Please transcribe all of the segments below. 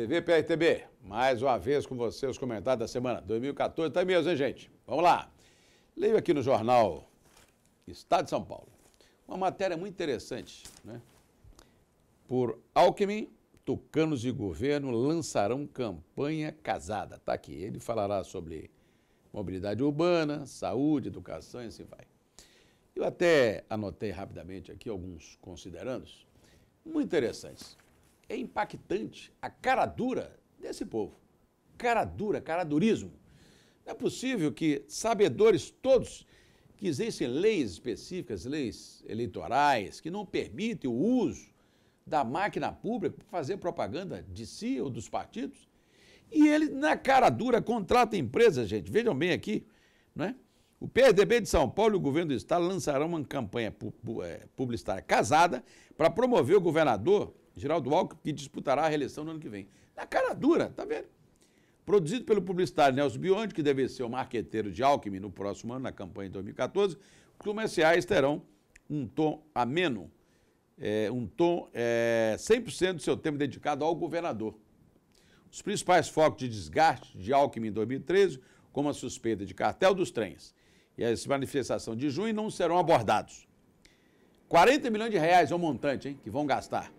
TV PRTB, mais uma vez com você os comentários da semana 2014, tá mesmo, hein, gente? Vamos lá. Leio aqui no jornal Estado de São Paulo uma matéria muito interessante, né? Por Alckmin, tucanos de governo lançarão campanha casada. Tá aqui, ele falará sobre mobilidade urbana, saúde, educação e assim vai. Eu até anotei rapidamente aqui alguns considerandos muito interessantes é impactante a cara dura desse povo. Cara dura, cara durismo. Não é possível que sabedores todos que existem leis específicas, leis eleitorais, que não permitem o uso da máquina pública para fazer propaganda de si ou dos partidos. E ele, na cara dura, contrata empresas, gente. Vejam bem aqui, é? O PSDB de São Paulo e o governo do estado lançarão uma campanha é, publicitária casada para promover o governador Geraldo Alckmin, que disputará a reeleição no ano que vem. Na cara dura, tá vendo? Produzido pelo publicitário Nelson Biondi, que deve ser o marqueteiro de Alckmin no próximo ano, na campanha de 2014, os comerciais terão um tom ameno, é, um tom é, 100% do seu tempo dedicado ao governador. Os principais focos de desgaste de Alckmin em 2013, como a suspeita de cartel dos trens e a manifestação de junho, não serão abordados. 40 milhões de reais é o um montante hein, que vão gastar.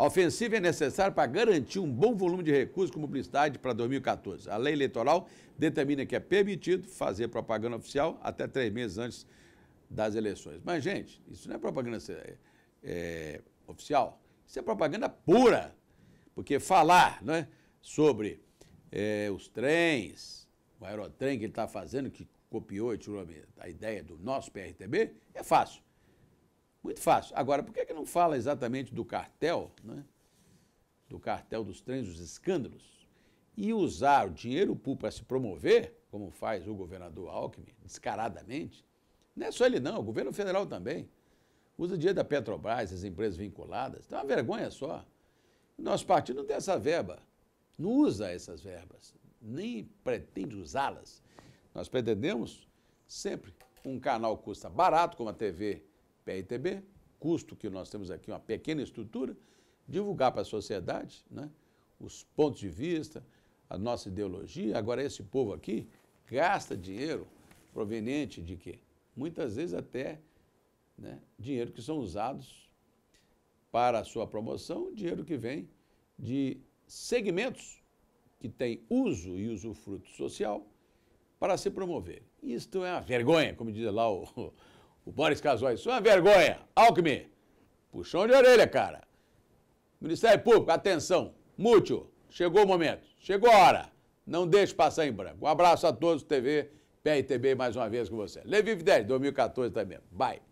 A ofensiva é necessária para garantir um bom volume de recursos com publicidade para 2014. A lei eleitoral determina que é permitido fazer propaganda oficial até três meses antes das eleições. Mas, gente, isso não é propaganda é, é, oficial, isso é propaganda pura. Porque falar né, sobre é, os trens, o aerotrem que ele está fazendo, que copiou e tirou a ideia do nosso PRTB, é fácil. Muito fácil. Agora, por que, é que não fala exatamente do cartel, né? do cartel dos trens, dos escândalos, e usar o dinheiro público para se promover, como faz o governador Alckmin, descaradamente? Não é só ele não, é o governo federal também. Usa dinheiro da Petrobras, as empresas vinculadas. Então, é uma vergonha só. nosso partido não tem essa verba, não usa essas verbas, nem pretende usá-las. Nós pretendemos sempre um canal custa barato, como a TV PRTB, custo que nós temos aqui, uma pequena estrutura, divulgar para a sociedade né, os pontos de vista, a nossa ideologia. Agora, esse povo aqui gasta dinheiro proveniente de quê? Muitas vezes até né, dinheiro que são usados para a sua promoção, dinheiro que vem de segmentos que têm uso e usufruto social para se promover. Isto é uma vergonha, como diz lá o, o Boris Casói, isso é uma vergonha. Alckmin, puxão de orelha, cara. Ministério Público, atenção, mútuo, chegou o momento, chegou a hora. Não deixe passar em branco. Um abraço a todos, TV, PRTB mais uma vez com você. Levi 10, 2014 também. Bye.